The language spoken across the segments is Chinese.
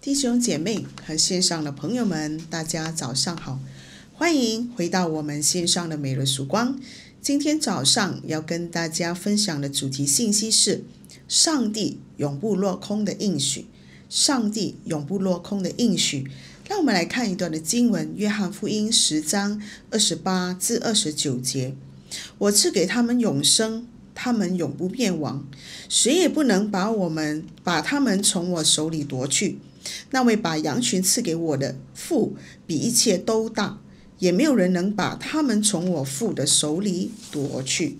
弟兄姐妹和线上的朋友们，大家早上好，欢迎回到我们线上的每日曙光。今天早上要跟大家分享的主题信息是：上帝永不落空的应许。上帝永不落空的应许。让我们来看一段的经文：约翰福音十章二十八至二十九节。我赐给他们永生，他们永不灭亡，谁也不能把我们把他们从我手里夺去。那位把羊群赐给我的父，比一切都大，也没有人能把他们从我父的手里夺去。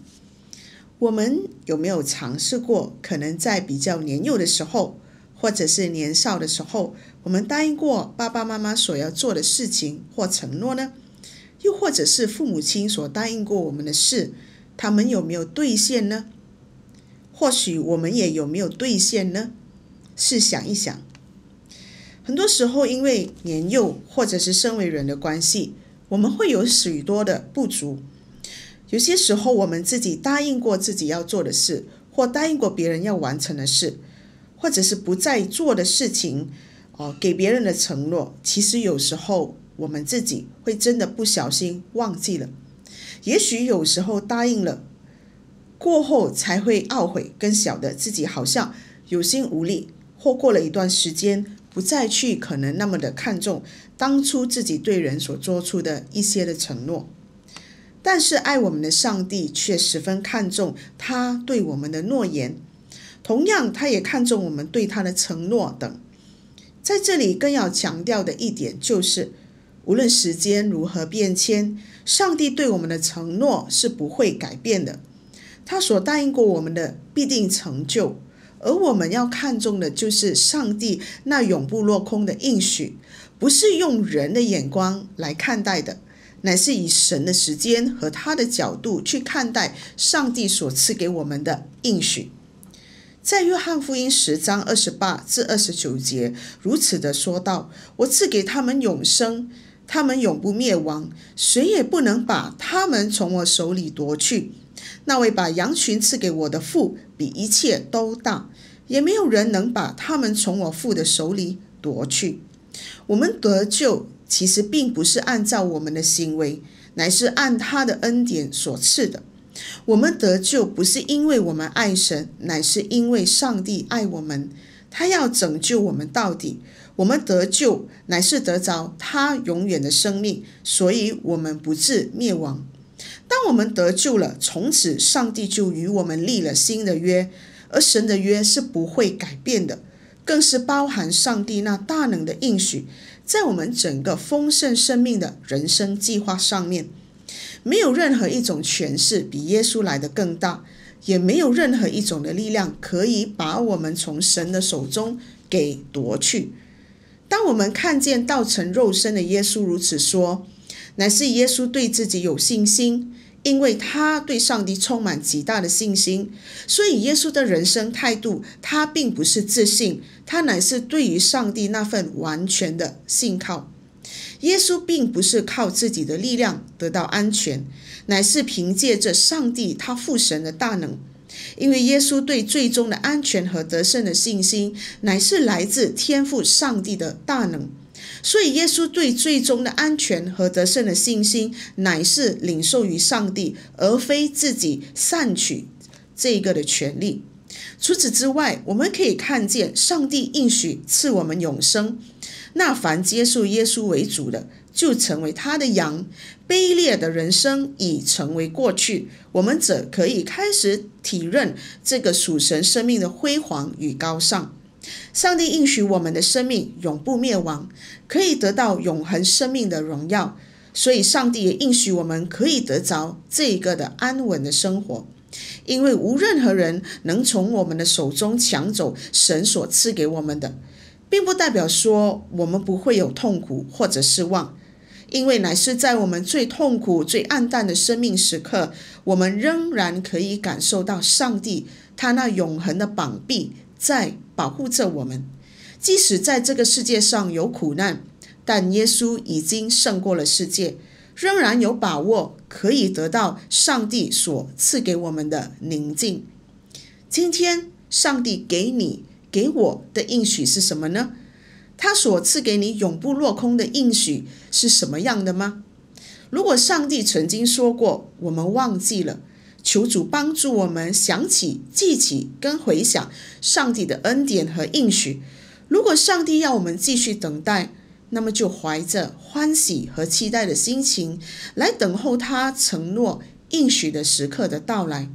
我们有没有尝试过？可能在比较年幼的时候，或者是年少的时候，我们答应过爸爸妈妈所要做的事情或承诺呢？又或者是父母亲所答应过我们的事，他们有没有兑现呢？或许我们也有没有兑现呢？试想一想。很多时候，因为年幼或者是身为人的关系，我们会有许多的不足。有些时候，我们自己答应过自己要做的事，或答应过别人要完成的事，或者是不再做的事情，哦，给别人的承诺，其实有时候我们自己会真的不小心忘记了。也许有时候答应了，过后才会懊悔，跟晓得自己好像有心无力，或过了一段时间。不再去可能那么的看重当初自己对人所做出的一些的承诺，但是爱我们的上帝却十分看重他对我们的诺言，同样，他也看重我们对他的承诺等。在这里更要强调的一点就是，无论时间如何变迁，上帝对我们的承诺是不会改变的，他所答应过我们的必定成就。而我们要看重的，就是上帝那永不落空的应许，不是用人的眼光来看待的，乃是以神的时间和他的角度去看待上帝所赐给我们的应许。在约翰福音十章二十八至二十九节，如此的说道：“我赐给他们永生，他们永不灭亡，谁也不能把他们从我手里夺去。”那位把羊群赐给我的父比一切都大，也没有人能把他们从我父的手里夺去。我们得救其实并不是按照我们的行为，乃是按他的恩典所赐的。我们得救不是因为我们爱神，乃是因为上帝爱我们，他要拯救我们到底。我们得救乃是得着他永远的生命，所以我们不至灭亡。当我们得救了，从此上帝就与我们立了新的约，而神的约是不会改变的，更是包含上帝那大能的应许，在我们整个丰盛生命的人生计划上面，没有任何一种权势比耶稣来的更大，也没有任何一种的力量可以把我们从神的手中给夺去。当我们看见道成肉身的耶稣如此说。乃是耶稣对自己有信心，因为他对上帝充满极大的信心，所以耶稣的人生态度，他并不是自信，他乃是对于上帝那份完全的信靠。耶稣并不是靠自己的力量得到安全，乃是凭借着上帝他父神的大能。因为耶稣对最终的安全和得胜的信心，乃是来自天赋上帝的大能。所以，耶稣对最终的安全和得胜的信心，乃是领受于上帝，而非自己善取这个的权利。除此之外，我们可以看见，上帝应许赐我们永生。那凡接受耶稣为主的，就成为他的羊。卑劣的人生已成为过去，我们则可以开始体认这个属神生命的辉煌与高尚。上帝应许我们的生命永不灭亡，可以得到永恒生命的荣耀，所以上帝也应许我们可以得着这个的安稳的生活。因为无任何人能从我们的手中抢走神所赐给我们的，并不代表说我们不会有痛苦或者失望，因为乃是在我们最痛苦、最暗淡的生命时刻，我们仍然可以感受到上帝他那永恒的膀臂。在保护着我们，即使在这个世界上有苦难，但耶稣已经胜过了世界，仍然有把握可以得到上帝所赐给我们的宁静。今天，上帝给你、给我，的应许是什么呢？他所赐给你永不落空的应许是什么样的吗？如果上帝曾经说过，我们忘记了。求主帮助我们想起、记起跟回想上帝的恩典和应许。如果上帝要我们继续等待，那么就怀着欢喜和期待的心情来等候他承诺应许的时刻的到来。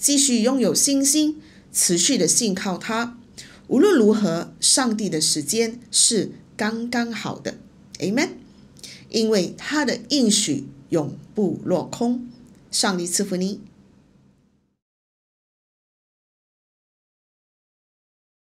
继续拥有信心，持续的信靠他。无论如何，上帝的时间是刚刚好的。e n 因为他的应许永不落空。上帝赐福你。